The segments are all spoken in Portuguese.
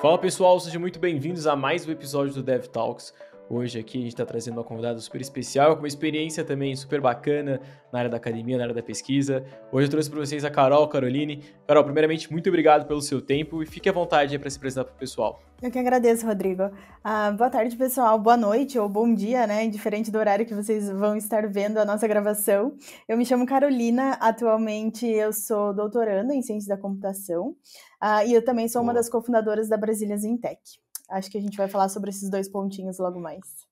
Fala pessoal, sejam muito bem-vindos a mais um episódio do Dev Talks, Hoje aqui a gente está trazendo uma convidada super especial, com uma experiência também super bacana na área da academia, na área da pesquisa. Hoje eu trouxe para vocês a Carol Caroline. Carol, primeiramente, muito obrigado pelo seu tempo e fique à vontade para se apresentar para o pessoal. Eu que agradeço, Rodrigo. Ah, boa tarde, pessoal. Boa noite ou bom dia, né? Diferente do horário que vocês vão estar vendo a nossa gravação. Eu me chamo Carolina. Atualmente eu sou doutoranda em ciência da computação ah, e eu também sou uma das cofundadoras da Brasília Zintec. Acho que a gente vai falar sobre esses dois pontinhos logo mais.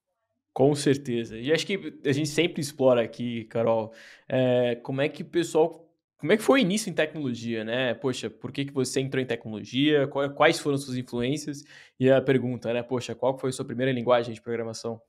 Com certeza. E acho que a gente sempre explora aqui, Carol, é, como é que o pessoal. Como é que foi o início em tecnologia, né? Poxa, por que, que você entrou em tecnologia? Quais foram suas influências? E a pergunta, né? Poxa, qual foi a sua primeira linguagem de programação?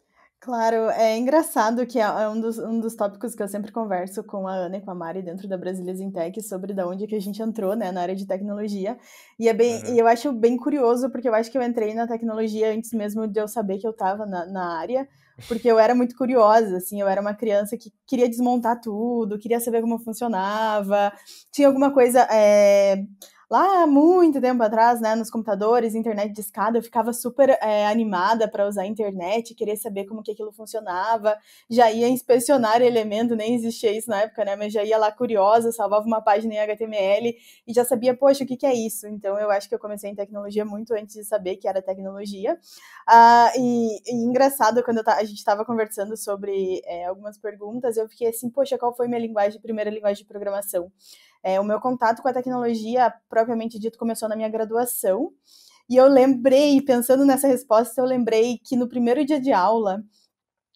Claro, é engraçado que é, é um dos, um dos tópicos que eu sempre converso com a Ana e com a Mari dentro da Brasileiras em Tech sobre da onde que a gente entrou, né, na área de tecnologia. E é bem, uhum. eu acho bem curioso porque eu acho que eu entrei na tecnologia antes mesmo de eu saber que eu estava na, na área, porque eu era muito curiosa, assim, eu era uma criança que queria desmontar tudo, queria saber como funcionava, tinha alguma coisa é lá muito tempo atrás, né, nos computadores, internet de escada, eu ficava super é, animada para usar a internet, queria saber como que aquilo funcionava, já ia inspecionar elemento, nem existia isso na época, né, mas já ia lá curiosa, salvava uma página em HTML e já sabia, poxa, o que, que é isso? Então eu acho que eu comecei em tecnologia muito antes de saber que era tecnologia. Ah, e, e engraçado, quando a gente estava conversando sobre é, algumas perguntas, eu fiquei assim, poxa, qual foi minha linguagem, primeira linguagem de programação? É, o meu contato com a tecnologia, propriamente dito, começou na minha graduação. E eu lembrei, pensando nessa resposta, eu lembrei que no primeiro dia de aula,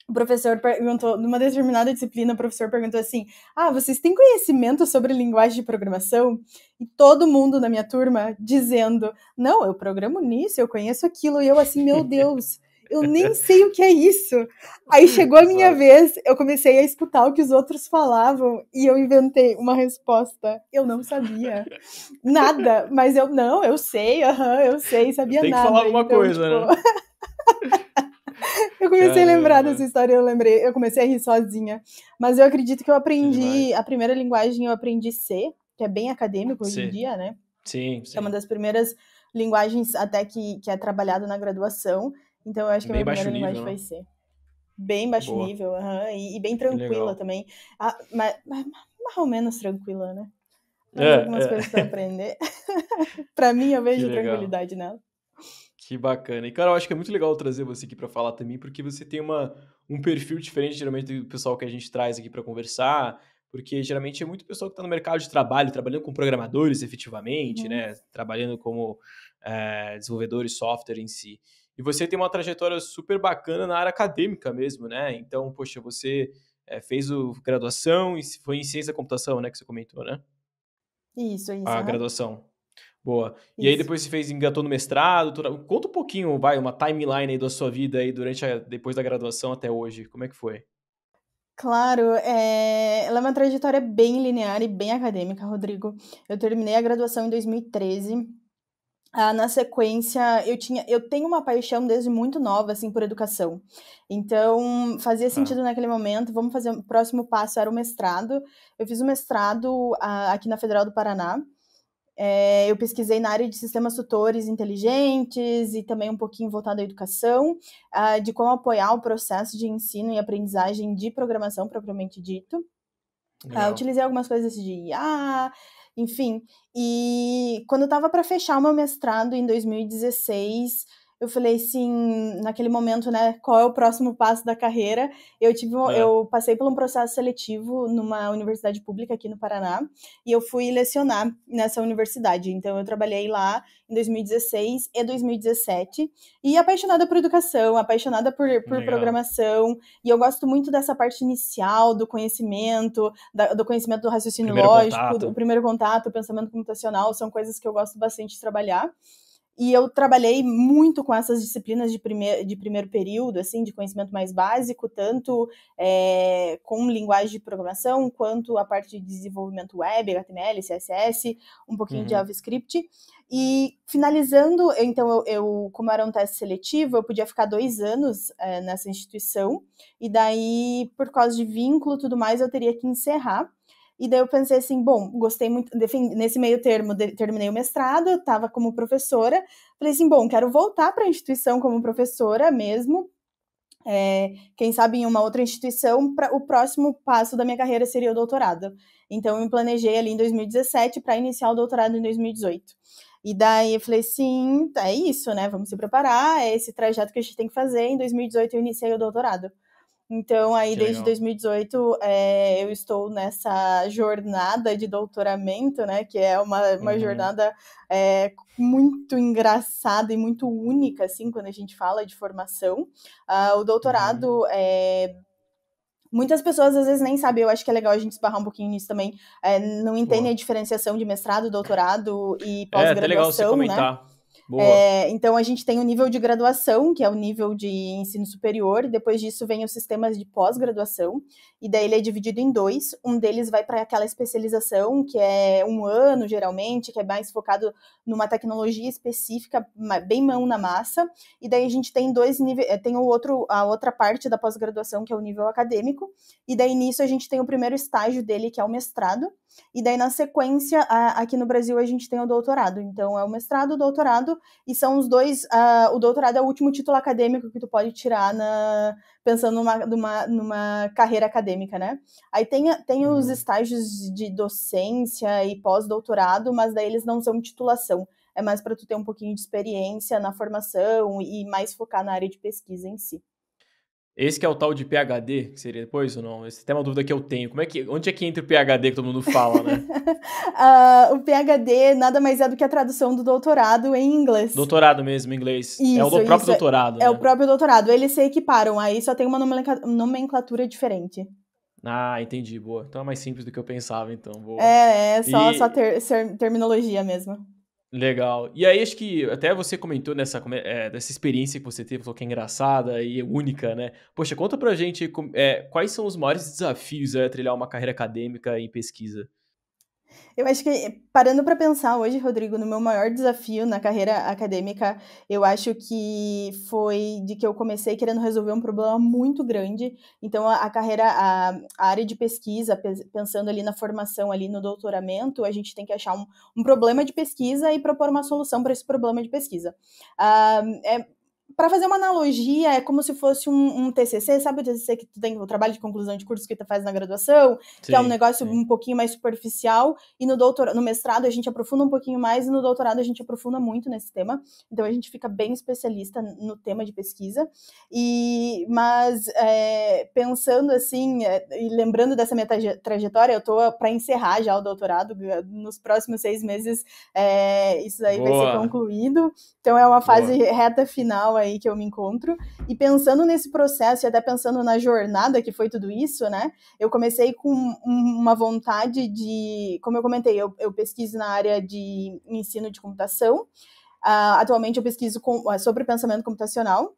o professor perguntou, numa determinada disciplina, o professor perguntou assim: Ah, vocês têm conhecimento sobre linguagem de programação? E todo mundo na minha turma dizendo: Não, eu programo nisso, eu conheço aquilo. E eu, assim, meu Deus, eu nem sei o que é isso. Aí hum, chegou a minha vez, eu comecei a escutar o que os outros falavam e eu inventei uma resposta. Eu não sabia nada, mas eu não, eu sei, uh -huh, eu sei, sabia Tem nada. Tem que falar alguma então, coisa, né? tipo... né? eu comecei a lembrar dessa história, eu lembrei, eu comecei a rir sozinha. Mas eu acredito que eu aprendi, a primeira linguagem eu aprendi C, que é bem acadêmico hoje sim. em dia, né? Sim, sim. É uma das primeiras linguagens até que, que é trabalhada na graduação. Então eu acho que é bem a minha primeira linguagem né? vai ser. Bem baixo Boa. nível, e, e, bem tranquila também. Ah, mas, mas, mais ou menos tranquila, né? Mas é, algumas é. coisas para aprender. para mim, eu vejo tranquilidade nela. Que bacana. E, cara, eu acho que é muito legal trazer você aqui para falar também, porque você tem uma, um perfil diferente, geralmente, do pessoal que a gente traz aqui para conversar, porque geralmente é muito pessoal que está no mercado de trabalho, trabalhando com programadores efetivamente, uhum. né? Trabalhando como é, eh, desenvolvedores de software em si. E você tem uma trajetória super bacana na área acadêmica mesmo, né? Então, poxa, você é, fez o graduação e foi em ciência da computação, né, que você comentou, né? Isso, isso. A graduação. Boa. E aí depois você fez, engatou no mestrado, toda... conta um pouquinho, vai, uma timeline aí da sua vida aí durante a... depois da graduação até hoje, como é que foi? Claro, é... ela é uma trajetória bem linear e bem acadêmica, Rodrigo. Eu terminei a graduação em 2013, ah, na sequência, eu tinha, eu tenho uma paixão desde muito nova, assim, por educação. Então, fazia tá. sentido ah. naquele momento, vamos fazer, o próximo passo era o mestrado. Eu fiz o mestrado ah, aqui na Federal do Paraná. É, eu pesquisei na área de sistemas tutores inteligentes e também um pouquinho voltado à educação, ah, de como apoiar o processo de ensino e aprendizagem de programação propriamente dito. Ah, utilizei algumas coisas de IA, enfim. E quando estava para fechar o meu mestrado em 2016, eu falei assim, naquele momento, né, qual é o próximo passo da carreira? Eu tive, um, é. eu passei por um processo seletivo numa universidade pública aqui no Paraná e eu fui lecionar nessa universidade. Então eu trabalhei lá em 2016 e 2017 e apaixonada por educação, apaixonada por, por programação e eu gosto muito dessa parte inicial do conhecimento, da, do conhecimento do raciocínio primeiro lógico, contato. do primeiro contato, pensamento computacional, são coisas que eu gosto bastante de trabalhar. E eu trabalhei muito com essas disciplinas de, primeir, de primeiro período, assim, de conhecimento mais básico, tanto é, com linguagem de programação, quanto a parte de desenvolvimento web, HTML, CSS, um pouquinho uhum. de JavaScript. E finalizando, então, eu, eu, como era um teste seletivo, eu podia ficar dois anos é, nessa instituição, e daí, por causa de vínculo e tudo mais, eu teria que encerrar. E daí eu pensei assim, bom, gostei muito, nesse meio termo, de, terminei o mestrado, eu estava como professora, falei assim, bom, quero voltar para a instituição como professora mesmo, é, quem sabe em uma outra instituição, pra, o próximo passo da minha carreira seria o doutorado. Então eu me planejei ali em 2017 para iniciar o doutorado em 2018. E daí eu falei, sim, tá, é isso, né? Vamos se preparar, é esse trajeto que a gente tem que fazer. Em 2018 eu iniciei o doutorado. Então, aí, que desde legal. 2018, é, eu estou nessa jornada de doutoramento, né? Que é uma, uma uhum. jornada é, muito engraçada e muito única, assim, quando a gente fala de formação. Uh, o doutorado uhum. é muitas pessoas às vezes nem sabem, eu acho que é legal a gente esbarrar um pouquinho nisso também, é, não entendem Boa. a diferenciação de mestrado, doutorado e pós-graduação, é, até legal você né? comentar. Né? É, então a gente tem o nível de graduação, que é o nível de ensino superior, e depois disso vem os sistemas de pós-graduação, e daí ele é dividido em dois. Um deles vai para aquela especialização, que é um ano geralmente, que é mais focado numa tecnologia específica, bem mão na massa, e daí a gente tem dois níveis, eh, tem o outro, a outra parte da pós-graduação, que é o nível acadêmico, e daí nisso a gente tem o primeiro estágio dele, que é o mestrado e daí, na sequência, a, aqui no Brasil a gente tem o doutorado. Então, é o mestrado, o doutorado, e são os dois. o doutorado é o último título acadêmico que tu pode tirar na, pensando numa, numa, numa carreira acadêmica, né? Aí tem, tem os uhum. estágios de docência e pós-doutorado, mas daí eles não são titulação. É mais para tu ter um pouquinho de experiência na formação e mais focar na área de pesquisa em si. Esse que é o tal de PHD, que seria depois ou não? Esse é uma dúvida que eu tenho. Como é que, onde é que entra o PHD que todo mundo fala, né? uh, o PHD nada mais é do que a tradução do doutorado em inglês. Doutorado mesmo, em inglês. Isso, é o do próprio isso, é- doutorado. É, né? o próprio doutorado. Eles se equiparam, aí só tem uma nomenclatura diferente. Ah, entendi, boa. Então é mais simples do que eu pensava, então. Boa. É, é só, e... só ter, ser, terminologia mesmo. Legal. E aí, acho que até você comentou nessa é, dessa experiência que você teve, falou que é engraçada e é única, né? Poxa, conta pra gente é, quais são os maiores desafios a é, trilhar uma carreira acadêmica em pesquisa. Eu acho que, parando para pensar hoje, Rodrigo, no meu maior desafio na carreira acadêmica, eu acho que foi de que eu comecei querendo resolver um problema muito grande. Então, a, a carreira, a, a, área de pesquisa, pensando ali na formação, ali no doutoramento, a gente tem que achar um, um problema de pesquisa e propor uma solução para esse problema de pesquisa. Uh, é, para fazer uma analogia, é como se fosse um, um, TCC, sabe o TCC que tu tem, o trabalho de conclusão de curso que tu faz na graduação, sim, que é um negócio sim. um pouquinho mais superficial, e no, doutor, no mestrado a gente aprofunda um pouquinho mais, e no doutorado a gente aprofunda muito nesse tema, então a gente fica bem especialista no tema de pesquisa, e mas é, pensando assim, é, e lembrando dessa minha trajetória, eu tô para encerrar já o doutorado, nos próximos seis meses é, isso aí Boa. vai ser concluído, então é uma fase Boa. reta final aí que eu me encontro. E pensando nesse processo e até pensando na jornada que foi tudo isso, né? Eu comecei com uma vontade de, como eu comentei, eu, eu pesquiso na área de ensino de computação. Uh, atualmente eu pesquiso com, uh, sobre pensamento computacional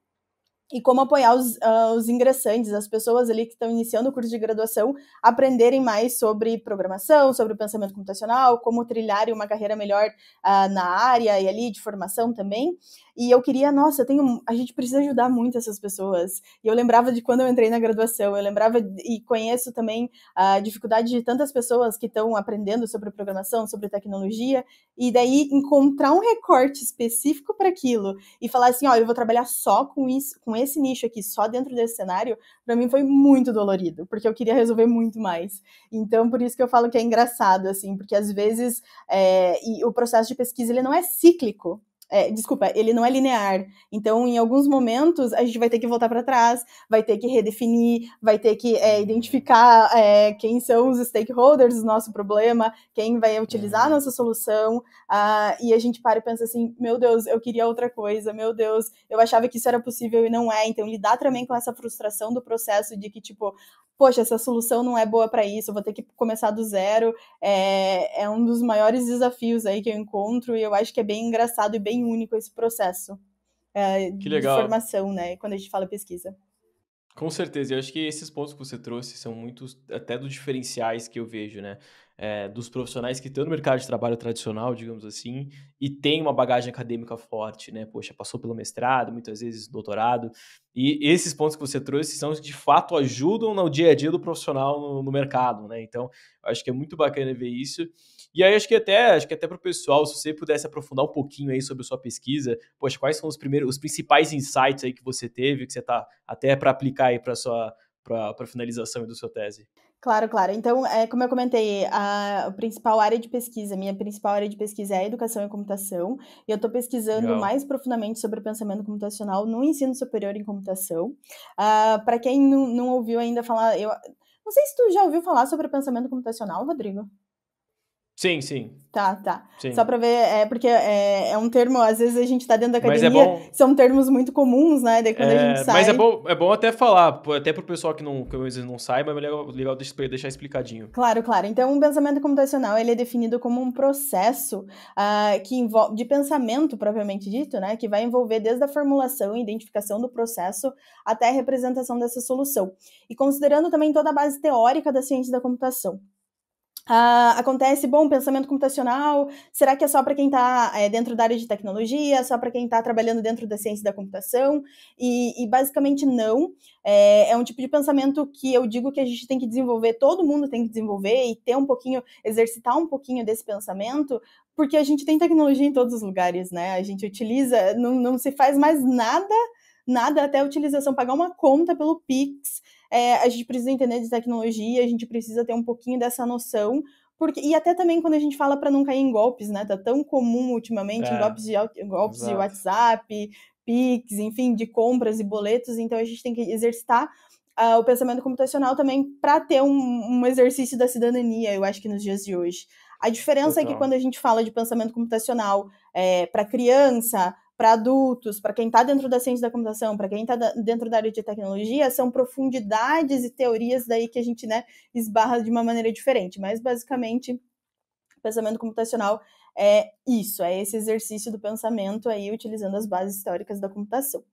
e como apoiar os, uh, os, ingressantes, as pessoas ali que estão iniciando o curso de graduação, aprenderem mais sobre programação, sobre pensamento computacional, como trilharem uma carreira melhor uh, na área e ali de formação também. E eu queria, nossa, eu tenho, a gente precisa ajudar muito essas pessoas. E eu lembrava de quando eu entrei na graduação, eu lembrava e conheço também a dificuldade de tantas pessoas que estão aprendendo sobre programação, sobre tecnologia, e daí encontrar um recorte específico para aquilo e falar assim, ó, eu vou trabalhar só com isso, com esse nicho aqui, só dentro desse cenário, para mim foi muito dolorido, porque eu queria resolver muito mais. Então, por isso que eu falo que é engraçado assim, porque às vezes é, e o processo de pesquisa ele não é cíclico, é, desculpa, ele não é linear. Então, em alguns momentos, a gente vai ter que voltar para trás, vai ter que redefinir, vai ter que é, identificar é, quem são os stakeholders do nosso problema, quem vai utilizar a uhum. nossa solução, Uh, e a gente para e pensa assim: meu Deus, eu queria outra coisa, meu Deus, eu achava que isso era possível e não é. Então, lidar também com essa frustração do processo de que, tipo, poxa, essa solução não é boa para isso, eu vou ter que começar do zero, é, é um dos maiores desafios aí que eu encontro e eu acho que é bem engraçado e bem único esse processo é, de formação, né, quando a gente fala pesquisa. Com certeza, eu acho que esses pontos que você trouxe são muitos até dos diferenciais que eu vejo, né? é, dos profissionais que estão no mercado de trabalho tradicional, digamos assim, e tem uma bagagem acadêmica forte, né? Poxa, passou pelo mestrado, muitas vezes doutorado, e esses pontos que você trouxe são os que de fato ajudam no dia a dia do profissional no, no mercado, né? Então, acho que é muito bacana ver isso. E aí acho que até acho que até para o pessoal, se você pudesse aprofundar um pouquinho aí sobre a sua pesquisa, poxa, quais são os primeiros, os principais insights aí que você teve, que você está até para aplicar aí para sua para finalização do seu tese? Claro, claro. Então, é, como eu comentei, a, principal área de pesquisa, minha principal área de pesquisa é a educação e computação, e eu estou pesquisando Legal. mais profundamente sobre o pensamento computacional no ensino superior em computação. Uh, ah, Para quem não, não ouviu ainda falar, eu não sei se tu já ouviu falar sobre o pensamento computacional, Rodrigo. Sim, sim. Tá, tá. Sim. Só para ver, é porque é, é um termo, às vezes a gente está dentro da é academia, é bom... são termos muito comuns, né? Daí quando é... a gente sai... É, mas é bom, é bom até falar, até pro pessoal que não, que às vezes não saiba, é legal, legal deixar explicadinho. Claro, claro. Então, um pensamento computacional, ele é definido como um processo uh, que envolve, de pensamento propriamente dito, né? Que vai envolver desde a formulação e identificação do processo até a representação dessa solução. E considerando também toda a base teórica da ciência da computação. Uh, acontece, bom, pensamento computacional, será que é só para quem está é, eh, dentro da área de tecnologia, só para quem está trabalhando dentro da ciência da computação? E, e basicamente não. É, é, um tipo de pensamento que eu digo que a gente tem que desenvolver, todo mundo tem que desenvolver e ter um pouquinho, exercitar um pouquinho desse pensamento, porque a gente tem tecnologia em todos os lugares, né? A gente utiliza, não, não se faz mais nada nada até a utilização, pagar uma conta pelo Pix, é, a gente precisa entender de tecnologia, a gente precisa ter um pouquinho dessa noção. Porque, e até também quando a gente fala para não cair em golpes, né? Tá tão comum ultimamente é, golpes, de, golpes de WhatsApp, Pix, enfim, de compras e boletos. Então a gente tem que exercitar uh, o pensamento computacional também para ter um, um, exercício da cidadania, eu acho que nos dias de hoje. A diferença Total. é que quando a gente fala de pensamento computacional é, para criança, para adultos, para quem está dentro da ciência da computação, para quem está dentro da área de tecnologia, são profundidades e teorias daí que a gente né, esbarra de uma maneira diferente. Mas basicamente, pensamento computacional é isso, é esse exercício do pensamento aí utilizando as bases históricas da computação.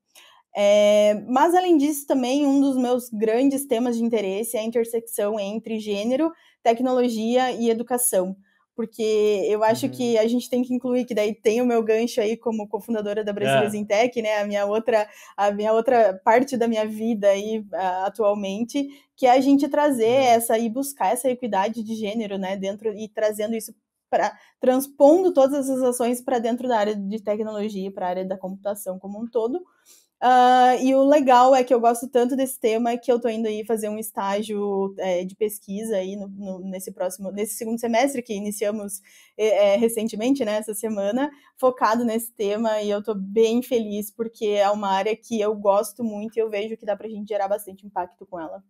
É, mas além disso, também um dos meus grandes temas de interesse é a intersecção entre gênero, tecnologia e educação porque eu acho uhum. que a gente tem que incluir que daí tem o meu gancho aí como cofundadora da Brasília é. Tech, né? A minha outra a minha outra parte da minha vida aí uh, atualmente, que é a gente trazer uhum. essa e buscar essa equidade de gênero, né, dentro e trazendo isso para transpondo todas essas ações para dentro da área de tecnologia, para a área da computação como um todo. Uh, e o legal é que eu gosto tanto desse tema que eu tô indo aí fazer um estágio é, de pesquisa aí no, no, nesse próximo, nesse segundo semestre que iniciamos é, é, recentemente, né, essa semana, focado nesse tema e eu tô bem feliz porque é uma área que eu gosto muito e eu vejo que dá pra gente gerar bastante impacto com ela.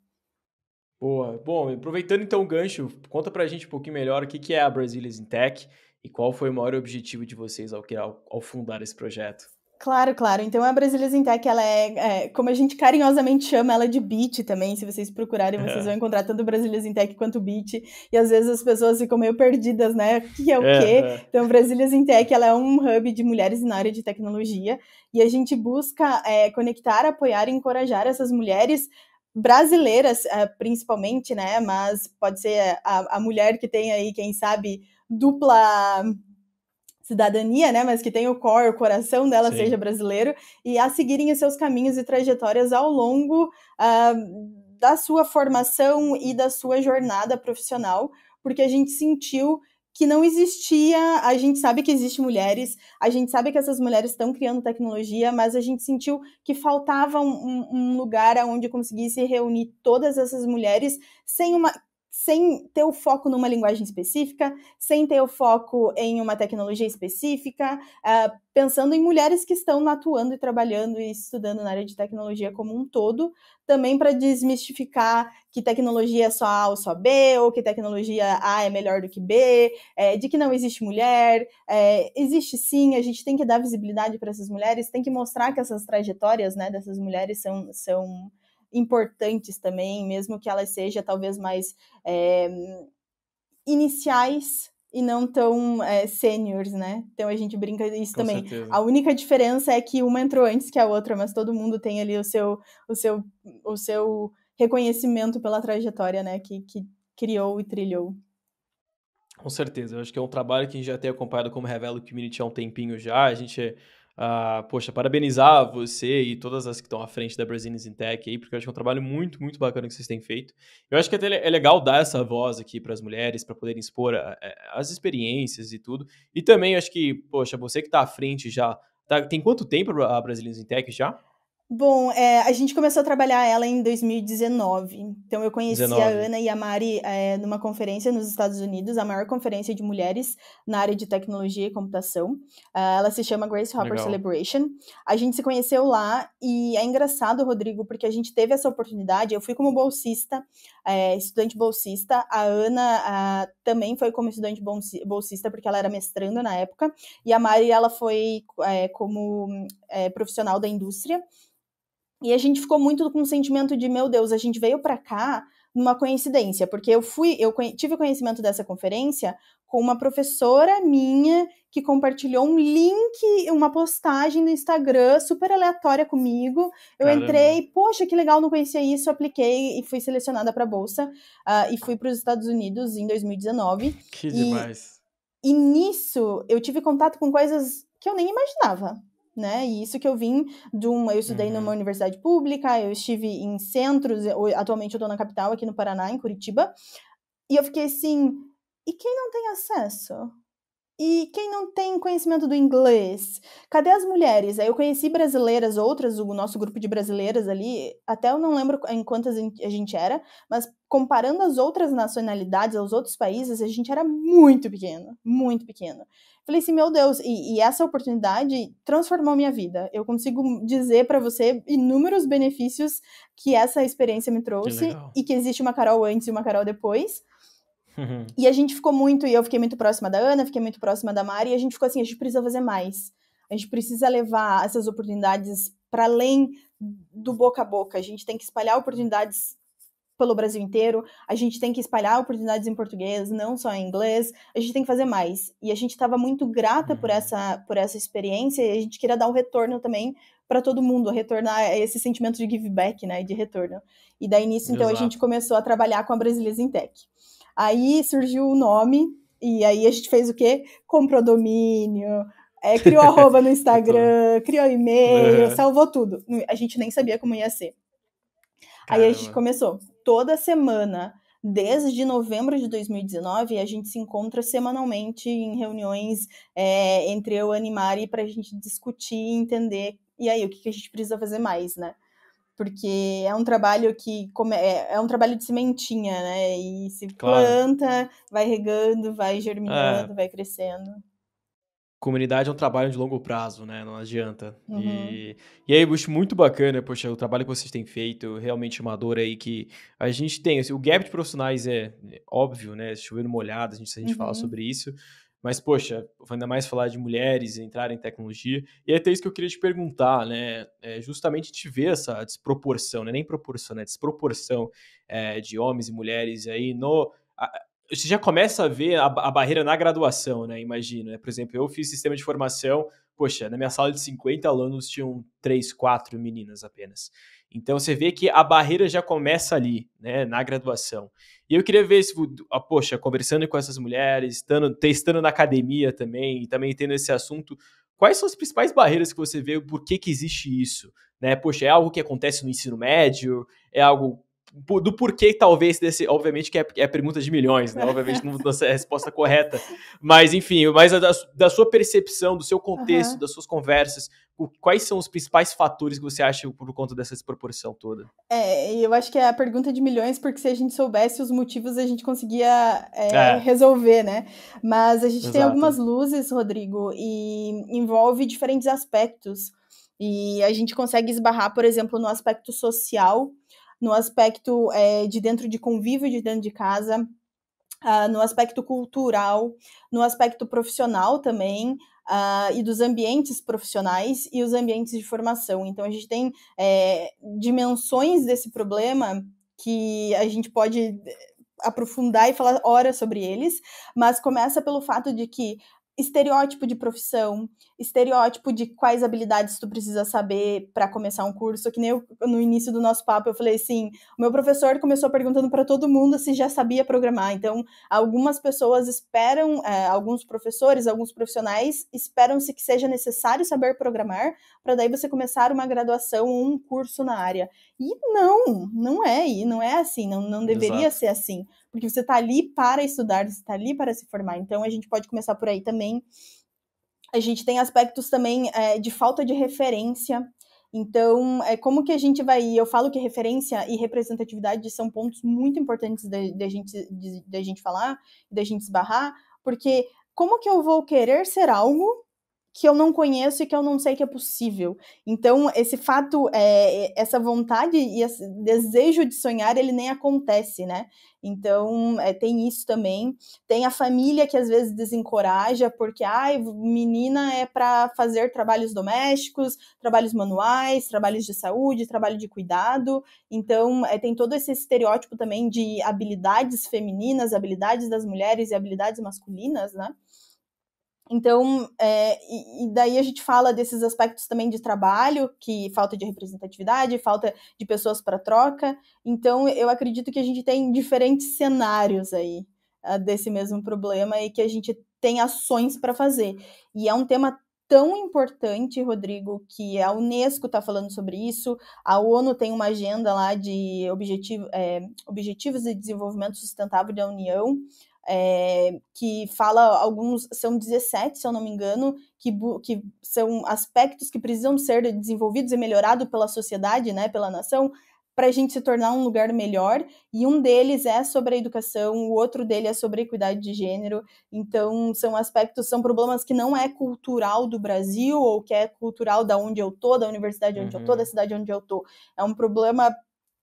Boa. Bom, aproveitando então o gancho, conta pra gente um pouquinho melhor o que, que é a Brasília Tech e qual foi o maior objetivo de vocês ao, ao fundar esse projeto. Claro, claro. Então a Brasília Intec ela é, é, como a gente carinhosamente chama ela de beat também. Se vocês procurarem, é. vocês vão encontrar tanto Brasília Intec quanto beat. E às vezes as pessoas ficam meio perdidas, né? O que é o é, quê? É. Então Brasília Intec ela é um hub de mulheres na área de tecnologia. E a gente busca é, conectar, apoiar e encorajar essas mulheres brasileiras, é, principalmente, né? Mas pode ser a, a mulher que tem aí, quem sabe, dupla cidadania, né, mas que tem o core, o coração dela Sim. seja brasileiro, e a seguirem os seus caminhos e trajetórias ao longo uh, da sua formação e da sua jornada profissional, porque a gente sentiu que não existia, a gente sabe que existem mulheres, a gente sabe que essas mulheres estão criando tecnologia, mas a gente sentiu que faltava um, um lugar onde conseguisse reunir todas essas mulheres sem uma sem ter o foco numa linguagem específica, sem ter o foco em uma tecnologia específica, uh, pensando em mulheres que estão atuando e trabalhando e estudando na área de tecnologia como um todo, também para desmistificar que tecnologia é só A ou só B, ou que tecnologia A é melhor do que B, é, de que não existe mulher, é, existe sim, a gente tem que dar visibilidade para essas mulheres, tem que mostrar que essas trajetórias né, dessas mulheres são, são importantes também, mesmo que ela seja talvez mais é, iniciais e não tão é, sêniores, né? Então a gente brinca isso Com também. Certeza. A única diferença é que uma entrou antes que a outra, mas todo mundo tem ali o seu, o seu, o seu reconhecimento pela trajetória, né? Que, que criou e trilhou. Com certeza, eu acho que é um trabalho que a gente já tem acompanhado como que o Community há um tempinho já, a gente Uh, poxa, parabenizar você e todas as que estão à frente da Brazilians in Tech aí, porque eu acho que é um trabalho muito, muito bacana que vocês têm feito. Eu acho que até é legal dar essa voz aqui para as mulheres, para poderem expor a, eh, a, eh, as experiências e tudo. E também acho que, poxa, você que está à frente já, tá, tem quanto tempo a Brazilians in Tech já? Bom, é, a gente começou a trabalhar ela em 2019. Então, eu conheci 19. a Ana e a Mari é, numa conferência nos Estados Unidos, a maior conferência de mulheres na área de tecnologia e computação. Uh, ela se chama Grace Hopper Legal. Celebration. A gente se conheceu lá e é engraçado, Rodrigo, porque a gente teve essa oportunidade. Eu fui como bolsista, é, estudante bolsista. A Ana uh, também foi como estudante bolsista, porque ela era mestrando na época. E a Mari, ela foi é, como é, profissional da indústria. E a gente ficou muito com o sentimento de, meu Deus, a gente veio para cá numa coincidência, porque eu fui, eu tive conhecimento dessa conferência com uma professora minha que compartilhou um link, uma postagem no Instagram super aleatória comigo. Eu Caramba. entrei, poxa, que legal, não conhecia isso, apliquei e fui selecionada para bolsa uh, e fui para os Estados Unidos em 2019. Que e, demais. E nisso eu tive contato com coisas que eu nem imaginava né? E isso que eu vim de uma. Eu estudei uhum. numa universidade pública, eu estive em centros, atualmente eu estou na capital, aqui no Paraná, em Curitiba. E eu fiquei assim, e quem não tem acesso? E quem não tem conhecimento do inglês? Cadê as mulheres? eu conheci brasileiras, outras, o nosso grupo de brasileiras ali, até eu não lembro em quantas a gente era, mas comparando as outras nacionalidades, aos outros países, a gente era muito pequeno, muito pequeno. Falei assim, meu Deus, e, e essa oportunidade transformou minha vida. Eu consigo dizer para você inúmeros benefícios que essa experiência me trouxe que e que existe uma Carol antes e uma Carol depois. Uhum. E a gente ficou muito, e eu fiquei muito próxima da Ana, fiquei muito próxima da Mari, e a gente ficou assim, a gente precisa fazer mais. A gente precisa levar essas oportunidades para além do boca a boca. A gente tem que espalhar oportunidades pelo Brasil inteiro, a gente tem que espalhar oportunidades em português, não só em inglês, a gente tem que fazer mais. E a gente estava muito grata por uhum. essa, por essa experiência e a gente queria dar um retorno também para todo mundo, retornar esse sentimento de give back, né, de retorno. E daí nisso, então, Exato. a gente começou a trabalhar com a Brasilis Tech. Aí surgiu o nome, e aí a gente fez o quê? Comprou domínio, é, criou arroba no Instagram, criou e-mail, uhum. salvou tudo. A gente nem sabia como ia ser. Caramba. Aí a gente começou toda semana, desde novembro de 2019, a gente se encontra semanalmente em reuniões é, entre eu e a Animari para a gente discutir e entender. E aí, o que, que a gente precisa fazer mais, né? porque é um trabalho que come... É, é um trabalho de sementinha, né? E se claro. planta, vai regando, vai germinando, é. vai crescendo. Comunidade é um trabalho de longo prazo, né? Não adianta. Uhum. E, e aí, Bush, muito bacana, poxa, o trabalho que vocês têm feito, realmente uma dor aí que a gente tem. Assim, o gap de profissionais é, é óbvio, né? Chovendo molhado, a gente, a gente uhum. fala sobre isso. Mas, poxa, ainda mais falar de mulheres entrar em tecnologia. E é até isso que eu queria te perguntar, né? É justamente te ver essa desproporção, né? Nem proporção, né? Desproporção é, de homens e mulheres aí no. A, você já começa a ver a, a barreira na graduação, né? Imagino, né? Por exemplo, eu fiz sistema de formação, poxa, na minha sala de 50 alunos tinham 3, 4 meninas apenas. Então você vê que a barreira já começa ali, né, na graduação. E eu queria ver se, ah, poxa, conversando com essas mulheres, estando, testando na academia também, e também tendo esse assunto, quais são as principais barreiras que você vê, por que que existe isso? Né? Poxa, é algo que acontece no ensino médio? É algo do porquê, talvez, desse. Obviamente que é, é pergunta de milhões, né? Obviamente não dá a resposta correta. Mas, enfim, mas da, da sua percepção, do seu contexto, uhum. das suas conversas, o, quais são os principais fatores que você acha por conta dessa desproporção toda? É, eu acho que é a pergunta de milhões, porque se a gente soubesse os motivos, a gente conseguia é, é. resolver, né? Mas a gente Exato. tem algumas luzes, Rodrigo, e envolve diferentes aspectos. E a gente consegue esbarrar, por exemplo, no aspecto social, no aspecto é, de dentro de convívio de dentro de casa, uh, no aspecto cultural, no aspecto profissional também. Uh, e dos ambientes profissionais e os ambientes de formação. Então, a gente tem é, dimensões desse problema que a gente pode é, aprofundar e falar horas sobre eles, mas começa pelo fato de que estereótipo de profissão, estereótipo de quais habilidades tu precisa saber para começar um curso, que nem eu, no início do nosso papo eu falei assim, o meu professor começou perguntando para todo mundo se já sabia programar, então algumas pessoas esperam, é, alguns professores, alguns profissionais esperam-se que seja necessário saber programar para daí você começar uma graduação ou um curso na área, e não, não é, e não é assim, não, não deveria Exato. ser assim, porque você está ali para estudar, você está ali para se formar. Então a gente pode começar por aí também. A gente tem aspectos também é, de falta de referência. Então, é, como que a gente vai. Eu falo que referência e representatividade são pontos muito importantes da gente, de, de gente falar, da gente esbarrar, porque como que eu vou querer ser algo que eu não conheço e que eu não sei que é possível. Então, esse fato, é, é, essa vontade e esse desejo de sonhar, ele nem acontece, né? Então, é, tem isso também. Tem a família que às vezes desencoraja, porque, ai, menina é para fazer trabalhos domésticos, trabalhos manuais, trabalhos de saúde, trabalho de cuidado. Então, é, tem todo esse estereótipo também de habilidades femininas, habilidades das mulheres e habilidades masculinas, né? Então, é, e, daí a gente fala desses aspectos também de trabalho, que falta de representatividade, falta de pessoas para troca. Então, eu acredito que a gente tem diferentes cenários aí ah, desse mesmo problema e que a gente tem ações para fazer. E é um tema tão importante, Rodrigo, que a Unesco está falando sobre isso, a ONU tem uma agenda lá de objetivo, é, Objetivos de Desenvolvimento Sustentável da União, é, que fala alguns, são 17, se eu não me engano, que, que são aspectos que precisam ser desenvolvidos e melhorados pela sociedade, né, pela nação, para a gente se tornar um lugar melhor. E um deles é sobre a educação, o outro dele é sobre a equidade de gênero. Então, são aspectos, são problemas que não é cultural do Brasil ou que é cultural da onde eu tô, da universidade onde uhum. eu tô, da uhum. cidade onde eu tô. É um problema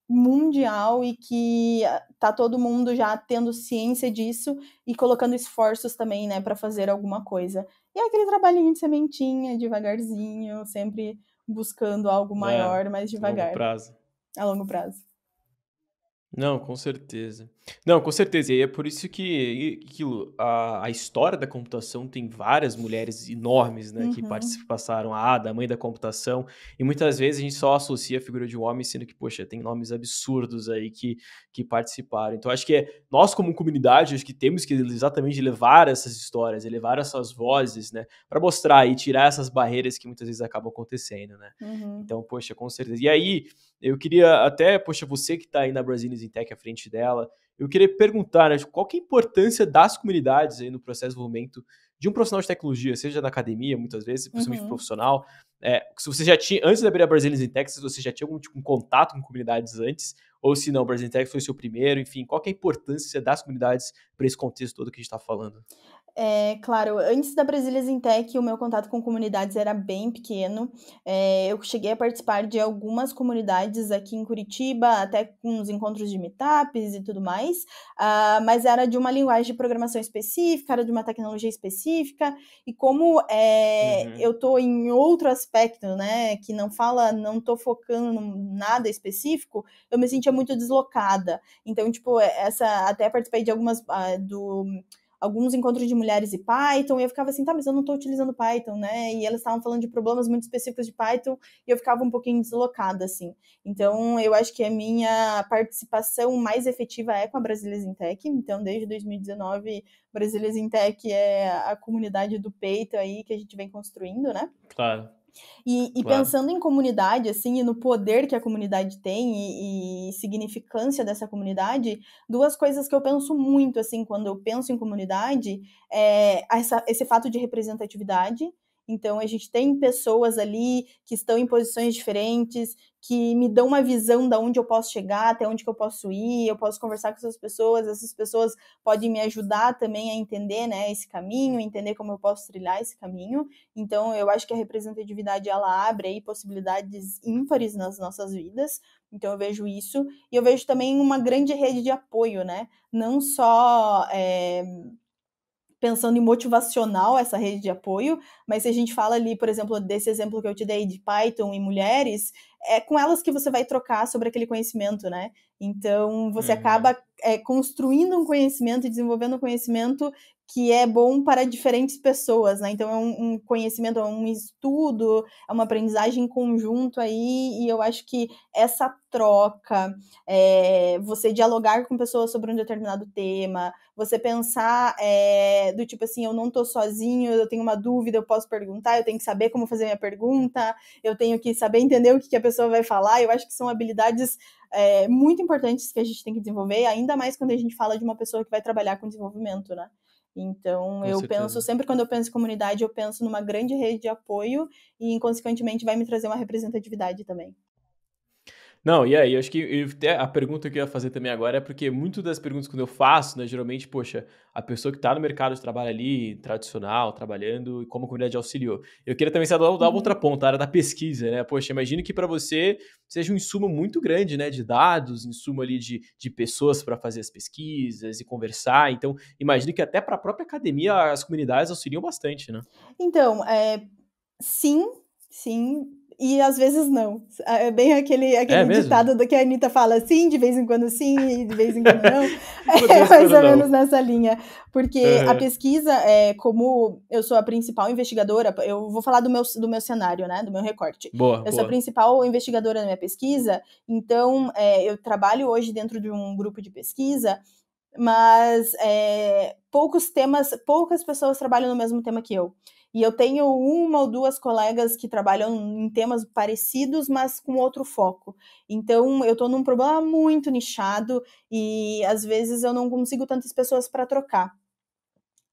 mundial e que ah, tá todo mundo já tendo ciência disso e colocando esforços também, né, para fazer alguma coisa. E é aquele trabalhinho de sementinha, devagarzinho, sempre buscando algo é, maior, é, mas devagar. A longo prazo. A longo prazo. Não, com certeza. Não, com certeza. E é por isso que aquilo, a, a história da computação tem várias mulheres enormes, né? Uhum. Que passaram a ah, Ada, a mãe da computação. E muitas vezes a gente só associa a figura de um homem, sendo que, poxa, tem nomes absurdos aí que, que participaram. Então, acho que é, nós, como comunidade, acho que temos que exatamente levar essas histórias, levar essas vozes, né? Para mostrar e tirar essas barreiras que muitas vezes acabam acontecendo, né? Uhum. Então, poxa, com certeza. E aí, eu queria até, poxa, você que está aí na Brasilis Tech à frente dela, eu queria perguntar qual que é a importância das comunidades aí no processo de desenvolvimento de um profissional de tecnologia, seja na academia, muitas vezes, principalmente uhum. profissional. É, se você já tinha, antes de abrir a Brazilians in Texas, você já tinha algum tipo de contato com comunidades antes, ou se não, Brazilians in Texas foi o seu primeiro, enfim, qual que é a importância das comunidades para esse contexto todo que a gente está falando? É, claro, antes da em Tech o meu contato com comunidades era bem pequeno. É, eu cheguei a participar de algumas comunidades aqui em Curitiba, até com os encontros de meetups e tudo mais, uh, mas era de uma linguagem de programação específica, era de uma tecnologia específica, e como é, uhum. eu estou em outro aspecto, né, que não fala, não estou focando em nada específico, eu me sentia muito deslocada. Então, tipo, essa até participei de algumas uh, do alguns encontros de mulheres e Python, e eu ficava assim, tá, mas eu não estou utilizando Python, né? E elas estavam falando de problemas muito específicos de Python, e eu ficava um pouquinho deslocada, assim. Então, eu acho que a minha participação mais efetiva é com a Brasileiras Tech, então, desde 2019, Brasileiras Tech é a comunidade do peito aí que a gente vem construindo, né? Claro. E, e claro. pensando em comunidade, assim, e no poder que a comunidade tem e, e, significância dessa comunidade, duas coisas que eu penso muito, assim, quando eu penso em comunidade, é essa, esse fato de representatividade, então, a gente tem pessoas ali que estão em posições diferentes, que me dão uma visão de onde eu posso chegar, até onde que eu posso ir, eu posso conversar com essas pessoas, essas pessoas podem me ajudar também a entender, né, esse caminho, entender como eu posso trilhar esse caminho. Então, eu acho que a representatividade, ela abre aí possibilidades ímpares nas nossas vidas, então eu vejo isso, e eu vejo também uma grande rede de apoio, né, não só... É pensando em motivacional essa rede de apoio, mas se a gente fala ali, por exemplo, desse exemplo que eu te dei de Python e mulheres, é com elas que você vai trocar sobre aquele conhecimento, né? Então, você uhum. acaba é, construindo um conhecimento, desenvolvendo um conhecimento que é bom para diferentes pessoas, né? Então é um, um, conhecimento, é um estudo, é uma aprendizagem em conjunto aí, e eu acho que essa troca, é, você dialogar com pessoas sobre um determinado tema, você pensar é, do tipo assim, eu não tô sozinho, eu tenho uma dúvida, eu posso perguntar, eu tenho que saber como fazer minha pergunta, eu tenho que saber entender o que, que a pessoa vai falar, eu acho que são habilidades é, muito importantes que a gente tem que desenvolver, ainda mais quando a gente fala de uma pessoa que vai trabalhar com desenvolvimento, né? Então, Com eu certeza. penso, sempre quando eu penso em comunidade, eu penso numa grande rede de apoio e, consequentemente, vai me trazer uma representatividade também. Não, e aí, acho que a pergunta que eu ia fazer também agora é porque muitas das perguntas que eu faço, né, geralmente, poxa, a pessoa que está no mercado de trabalho ali, tradicional, trabalhando, e como a comunidade auxiliou. Eu queria também saber dar uhum. outra ponta, a área da pesquisa, né? Poxa, imagino que para você seja um insumo muito grande, né, de dados, insumo ali de, de pessoas para fazer as pesquisas e conversar. Então, imagino que até para a própria academia as comunidades auxiliam bastante, né? Então, é, sim, sim, e às vezes não. É, é bem aquele, aquele é ditado do que a Anitta fala sim, de vez em quando sim, e de vez em quando não. é mais ou menos nessa linha. Porque uhum. a pesquisa, é, como eu sou a principal investigadora, eu vou falar do meu, do meu cenário, né? Do meu recorte. Boa, eu boa. sou a principal investigadora da minha pesquisa, então é, eu trabalho hoje dentro de um grupo de pesquisa mas é, poucos temas, poucas pessoas trabalham no mesmo tema que eu. E eu tenho uma ou duas colegas que trabalham em temas parecidos, mas com outro foco. Então, eu estou num problema muito nichado e às vezes eu não consigo tantas pessoas para trocar.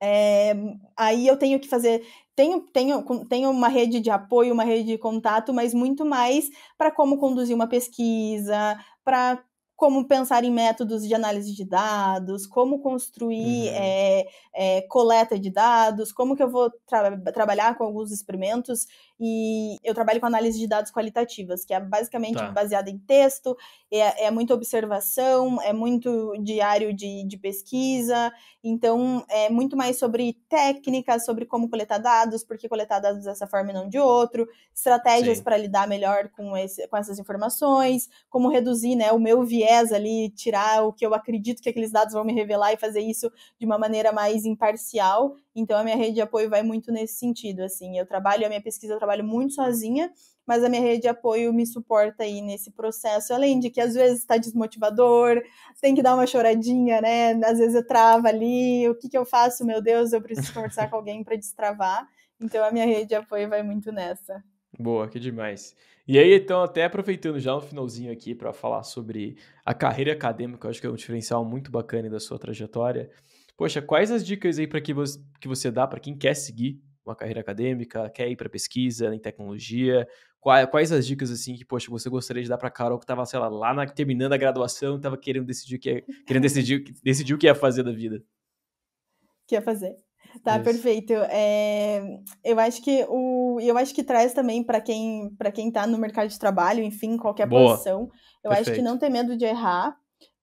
É, aí eu tenho que fazer. Tenho, tenho, tenho uma rede de apoio, uma rede de contato, mas muito mais para como conduzir uma pesquisa, para como pensar em métodos de análise de dados, como construir uhum. é, é, coleta de dados, como que eu vou tra trabalhar com alguns experimentos e eu trabalho com análise de dados qualitativas, que é basicamente tá. baseada em texto, é, é muita observação, é muito diário de, de pesquisa, então é muito mais sobre técnicas, sobre como coletar dados, por que coletar dados dessa forma e não de outro, estratégias para lidar melhor com, esse, com essas informações, como reduzir né, o meu viés ali, tirar o que eu acredito que aqueles dados vão me revelar e fazer isso de uma maneira mais imparcial. Então a minha rede de apoio vai muito nesse sentido, assim. Eu trabalho a minha pesquisa, eu trabalho muito sozinha, mas a minha rede de apoio me suporta aí nesse processo, além de que às vezes está desmotivador, tem que dar uma choradinha, né? Às vezes eu trava ali, o que que eu faço? Meu Deus, eu preciso conversar com alguém para destravar. Então a minha rede de apoio vai muito nessa. Boa, que demais. E aí, então, até aproveitando já no finalzinho aqui para falar sobre a carreira acadêmica, eu acho que é um diferencial muito bacana da sua trajetória. Poxa, quais as dicas aí para que, você, que você dá para quem quer seguir uma carreira acadêmica, quer ir para pesquisa em tecnologia? Quais, quais as dicas assim que, poxa, você gostaria de dar para Carol que estava, sei lá, lá na, terminando a graduação, estava querendo decidir que querendo decidir, decidir o que ia fazer da vida? Que ia fazer? Tá, Isso. perfeito. É, eu acho que o, eu acho que traz também para quem para quem tá no mercado de trabalho, enfim, qualquer Boa. posição, eu perfeito. acho que não ter medo de errar,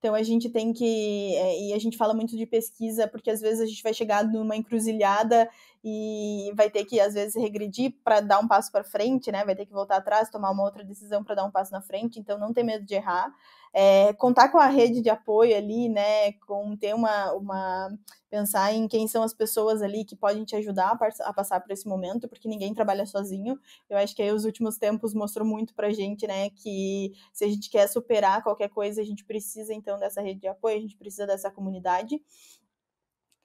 então a gente tem que. É, e a gente fala muito de pesquisa, porque às vezes a gente vai chegar numa encruzilhada e vai ter que, às vezes, regredir para dar um passo para frente, né? Vai ter que voltar atrás, tomar uma outra decisão para dar um passo na frente. Então não tem medo de errar é, contar com a rede de apoio ali, né? Com ter uma, uma. pensar em quem são as pessoas ali que podem te ajudar a, a passar por esse momento, porque ninguém trabalha sozinho. Eu acho que aí os últimos tempos mostrou muito pra gente, né? Que se a gente quer superar qualquer coisa, a gente precisa então dessa rede de apoio, a gente precisa dessa comunidade.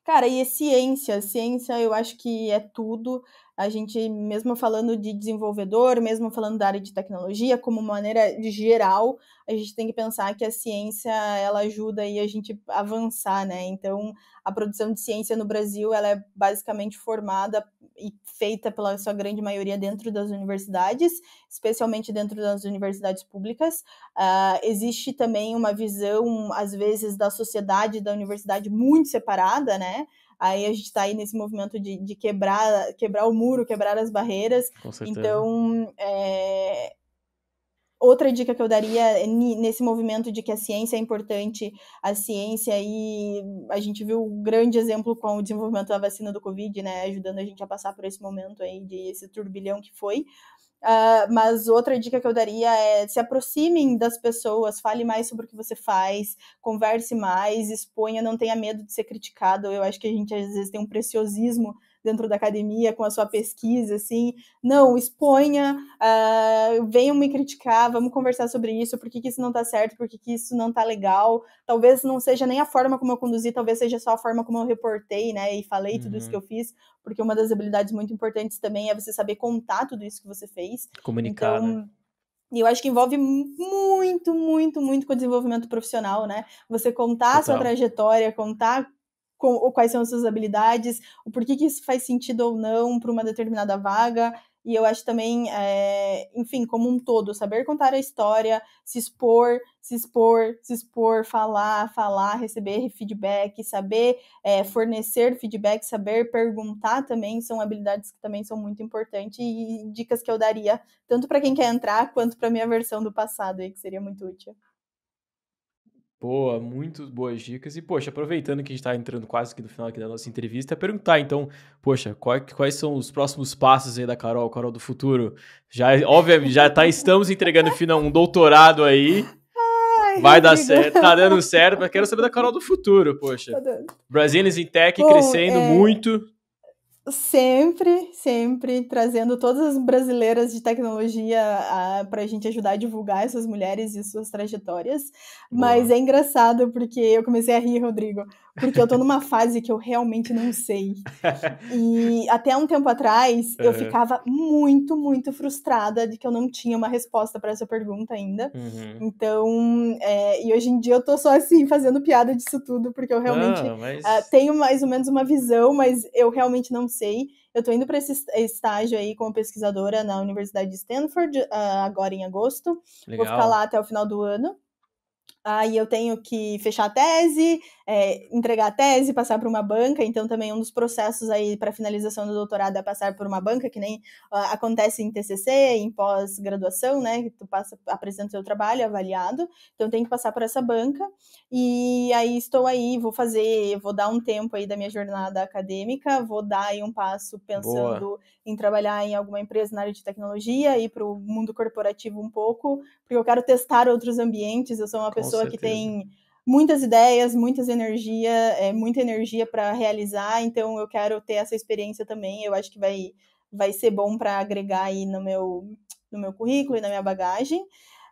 Cara, e é ciência. Ciência eu acho que é tudo a gente, mesmo falando de desenvolvedor, mesmo falando da área de tecnologia, como maneira geral, a gente tem que pensar que a ciência, ela ajuda e a gente avançar, né? Então, a produção de ciência no Brasil, ela é basicamente formada e feita pela sua grande maioria dentro das universidades, especialmente dentro das universidades públicas. Uh, existe também uma visão, às vezes, da sociedade e da universidade muito separada, né? Aí a gente está aí nesse movimento de, de, quebrar, quebrar o muro, quebrar as barreiras. Com certeza. Então, é... outra dica que eu daria é nesse movimento de que a ciência é importante, a ciência e a gente viu um grande exemplo com o desenvolvimento da vacina do Covid, né, ajudando a gente a passar por esse momento aí de esse turbilhão que foi. Uh, mas outra dica que eu daria é se aproximem das pessoas, fale mais sobre o que você faz, converse mais, exponha, não tenha medo de ser criticado. Eu acho que a gente às vezes tem um preciosismo dentro da academia com a sua pesquisa, assim, não, exponha, uh, venham me criticar, vamos conversar sobre isso, por que, que isso não está certo, por que, que isso não está legal, talvez não seja nem a forma como eu conduzi, talvez seja só a forma como eu reportei, né, e falei uhum. tudo isso que uhum. eu fiz, porque uma das habilidades muito importantes também é você saber contar tudo isso que você fez. Comunicar, então, né? E eu acho que envolve muito, muito, muito com o desenvolvimento profissional, né? Você contar Total. a sua trajetória, contar com, quais são as suas habilidades, o porquê que isso faz sentido ou não para uma determinada vaga. E eu acho também, é, enfim, como um todo, saber contar a história, se expor, se expor, se expor, falar, falar, receber feedback, saber é, fornecer feedback, saber perguntar também são habilidades que também são muito importantes e dicas que eu daria tanto para quem quer entrar quanto para a minha versão do passado, aí, que seria muito útil. Boa, muito boas dicas. E, poxa, aproveitando que a gente está entrando quase que no final aqui da nossa entrevista, é perguntar então, poxa, qual, quais são os próximos passos aí da Carol, Carol do futuro? Já, obviamente, já tá, estamos entregando final um doutorado aí. Ai, Vai dar digo. certo, tá dando certo, mas quero saber da Carol do futuro, poxa. Tá Brasilians em Tech Bom, crescendo é... muito sempre, sempre trazendo todas as brasileiras de tecnologia ah, para a gente ajudar a divulgar essas mulheres e suas trajetórias. Boa. Mas é engraçado porque eu comecei a rir, Rodrigo, porque eu tô numa fase que eu realmente não sei. E até um tempo atrás, eu ficava muito, muito frustrada de que eu não tinha uma resposta para essa pergunta ainda. Uhum. Então, é, e hoje em dia eu tô só assim, fazendo piada disso tudo, porque eu realmente não, mas... uh, tenho mais ou menos uma visão, mas eu realmente não sei. Eu tô indo para esse estágio aí como pesquisadora na Universidade de Stanford, uh, agora em agosto. Legal. Vou ficar lá até o final do ano. Aí eu tenho que fechar a tese, é, entregar a tese, passar por uma banca, então também um dos processos aí para finalização do doutorado é passar por uma banca, que nem uh, acontece em TCC, em pós-graduação, né, que tu passa, apresenta o teu trabalho avaliado, então tem que passar por essa banca, e aí estou aí, vou fazer, vou dar um tempo aí da minha jornada acadêmica, vou dar aí um passo pensando Boa. em trabalhar em alguma empresa na área de tecnologia, ir para o mundo corporativo um pouco, porque eu quero testar outros ambientes, eu sou uma Com pessoa certeza. que tem muitas ideias, muitas energia, é, muita energia para realizar, então eu quero ter essa experiência também, eu acho que vai, vai ser bom para agregar aí no meu, no meu currículo e na minha bagagem.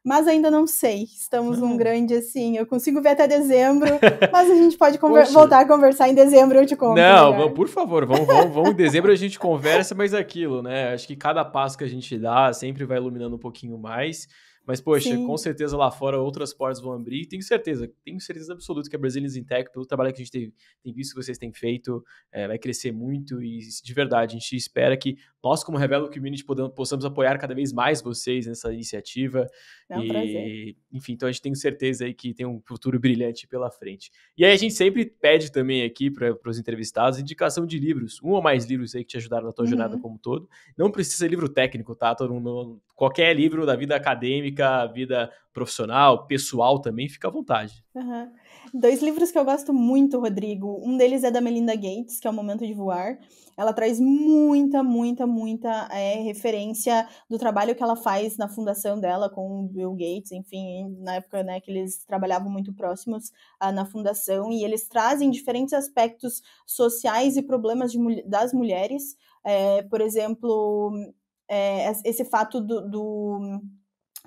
Mas ainda não sei. Estamos um num hum. grande assim. Eu consigo ver até dezembro, mas a gente pode voltar a conversar em dezembro, eu te conto. Não, né? melhor. por favor, vamos, vamos, vamos. Em dezembro a gente conversa, mas é aquilo, né? Acho que cada passo que a gente dá sempre vai iluminando um pouquinho mais. Mas, poxa, Sim. com certeza lá fora outras portas vão abrir. E tenho certeza, tenho certeza absoluta que a Brazilians in Tech, pelo trabalho que a gente tem, tem visto que vocês têm feito, é, vai crescer muito. E de verdade, a gente espera que nós, como Revelo Community, podamos, possamos apoiar cada vez mais vocês nessa iniciativa. É um e, prazer. Enfim, então a gente tem certeza aí que tem um futuro brilhante pela frente. E aí a gente sempre pede também aqui para os entrevistados indicação de livros, um ou mais livros aí que te ajudaram na tua uhum. jornada como um todo. Não precisa ser livro técnico, tá? Todo mundo, qualquer livro da vida acadêmica aplica à vida profissional, pessoal também, fica à vontade. Uhum. Dois livros que eu gosto muito, Rodrigo. Um deles é da Melinda Gates, que é O Momento de Voar. Ela traz muita, muita, muita é, referência do trabalho que ela faz na fundação dela com o Bill Gates, enfim, na época né, que eles trabalhavam muito próximos ah, na fundação, e eles trazem diferentes aspectos sociais e problemas de, das mulheres. É, por exemplo, é, esse fato do, do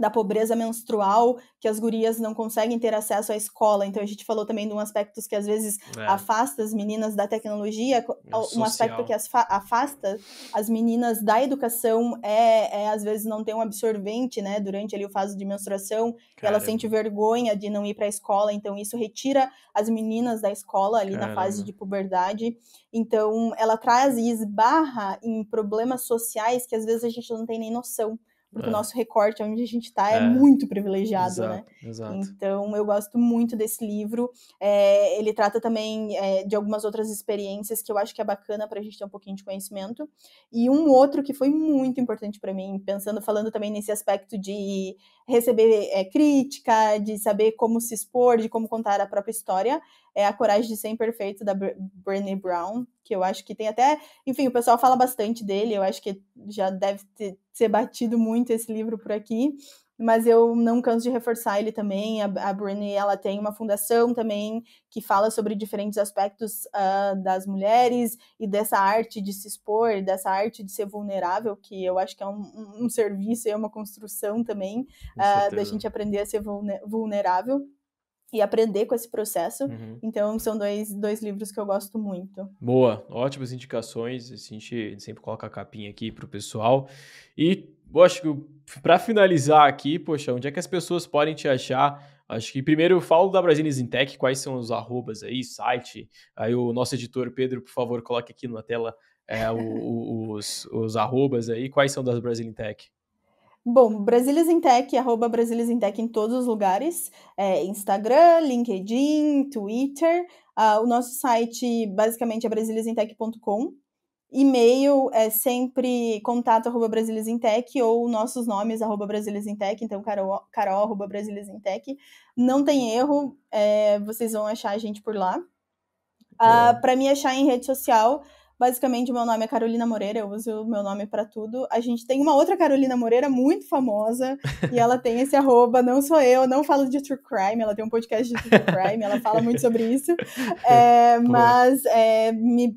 da pobreza menstrual, que as gurias não conseguem ter acesso à escola. Então a gente falou também de um aspecto que às vezes é. afasta as meninas da tecnologia, é um aspecto que as afasta as meninas da educação é, é, às vezes não tem um absorvente, né, durante ali o fase de menstruação, ela sente vergonha de não ir para a escola, então isso retira as meninas da escola ali Caramba. na fase de puberdade. Então ela traz e esbarra em problemas sociais que às vezes a gente não tem nem noção porque é. o nosso recorte onde a gente está é, é, muito privilegiado, né? exato, né? Exato. Então eu gosto muito desse livro. É, ele trata também é, de algumas outras experiências que eu acho que é bacana para a gente ter um pouquinho de conhecimento. E um outro que foi muito importante para mim, pensando, falando também nesse aspecto de receber é, crítica, de saber como se expor, de como contar a própria história, é A Coragem de Ser Imperfeito, da Br Brené Brown, que eu acho que tem até. Enfim, o pessoal fala bastante dele, eu acho que já deve ter, ser batido muito esse livro por aqui. Mas eu não canso de reforçar ele também. A, a Brené, ela tem uma fundação também que fala sobre diferentes aspectos uh, das mulheres e dessa arte de se expor, dessa arte de ser vulnerável, que eu acho que é um, um serviço e é uma construção também uh, da gente aprender a ser vulnerável e aprender com esse processo. Uhum. Então, são dois, dois livros que eu gosto muito. Boa, ótimas indicações. A gente sempre coloca a capinha aqui para o pessoal. E, eu acho que para finalizar aqui, poxa, onde é que as pessoas podem te achar? Acho que primeiro eu falo da Brasilis Intec, quais são os arrobas aí, site. Aí o nosso editor, Pedro, por favor, coloque aqui na tela é, o, os, os arrobas aí. Quais são das Brasilis Intec? Bom, Brasílias em Tech, arroba Brasílias em Tech em todos os lugares, é, Instagram, LinkedIn, Twitter, uh, o nosso site basicamente é brasilisintech.com, e-mail é sempre contato arroba Tech ou nossos nomes arroba Tech, então carol, carol arroba Tech, não tem erro, é, vocês vão achar a gente por lá. Uh, ah, Para me achar em rede social, Basicamente, meu nome é Carolina Moreira, eu uso o meu nome para tudo. A gente tem uma outra Carolina Moreira muito famosa, e ela tem esse arroba, não sou eu, não falo de true crime, ela tem um podcast de true crime, ela fala muito sobre isso. É, é mas é, me,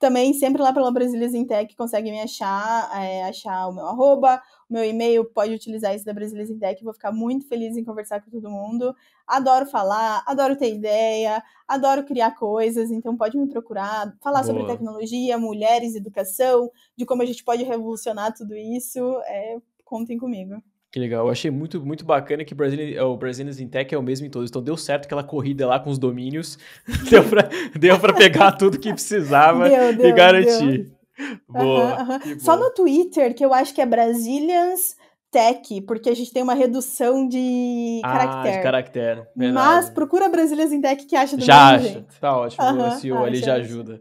também sempre lá pela Brasília Zintec consegue me achar, é, achar o meu arroba, meu e-mail, pode utilizar isso da Brasileiros em Tech. Vou ficar muito feliz em conversar com todo mundo. Adoro falar, adoro ter ideia, adoro criar coisas, então pode me procurar, falar Boa. sobre tecnologia, mulheres, educação, de como a gente pode revolucionar tudo isso. É, contem comigo. Que legal, eu achei muito, muito bacana que é, o Brazilians in Tech é o mesmo em todos, então deu certo aquela corrida lá com os domínios, deu para deu pegar tudo que precisava deu, deu, e garantir. Deu. Boa, Só no Twitter, que eu acho que é Brazilians Tech, porque a gente tem uma redução de ah, caractere. Ah, caractere. Mas procura Brasilians em Tech que acha do Já acha. Tá ótimo. o CEO tá, ali já é ajuda.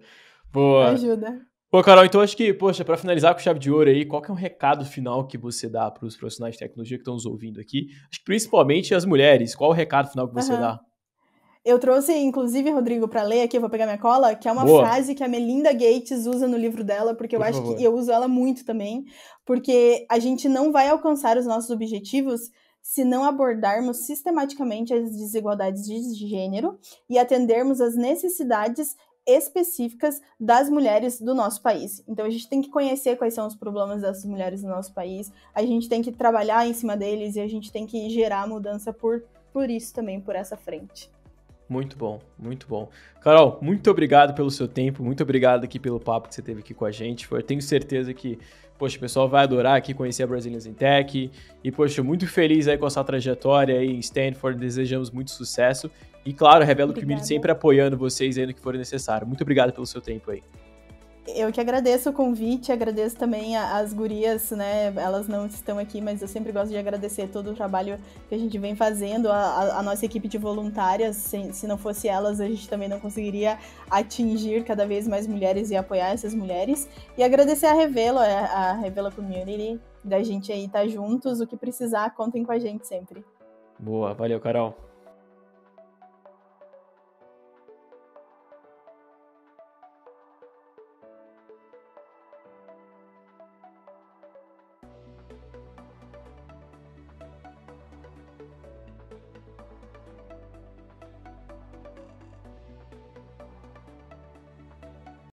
Boa. Ajuda. Pô, Carol, então acho que, poxa, para finalizar com chave de ouro aí, qual que é um recado final que você dá para os profissionais de tecnologia que estão nos ouvindo aqui? Acho que principalmente as mulheres. Qual o recado final que você uhum. dá? Eu trouxe, inclusive, Rodrigo, para ler aqui, eu vou pegar minha cola, que é uma Boa. frase que a Melinda Gates usa no livro dela, porque eu Por acho favor. que eu uso ela muito também, porque a gente não vai alcançar os nossos objetivos se não abordarmos sistematicamente as desigualdades de gênero e atendermos às necessidades específicas das mulheres do nosso país. Então a gente tem que conhecer quais são os problemas das mulheres no nosso país, a gente tem que trabalhar em cima deles e a gente tem que gerar mudança por, por isso também, por essa frente. Muito bom, muito bom. Carol, muito obrigado pelo seu tempo, muito obrigado aqui pelo papo que você teve aqui com a gente. Eu tenho certeza que, poxa, o pessoal vai adorar aqui conhecer a Brazilians in Tech. E, poxa, muito feliz aí com a sua trajetória aí em Stanford. Desejamos muito sucesso. E, claro, revelo que o Community sempre apoiando vocês aí no que for necessário. Muito obrigado pelo seu tempo aí. Eu que agradeço o convite, agradeço também as gurias, né? Elas não estão aqui, mas eu sempre gosto de agradecer todo o trabalho que a gente vem fazendo, a, a nossa equipe de voluntárias. Se, se, não fosse elas, a gente também não conseguiria atingir cada vez mais mulheres e apoiar essas mulheres. E agradecer a Revelo, a, é, a Revelo Community, da gente aí estar tá juntos. O que precisar, contem com a gente sempre. Boa, valeu, Carol.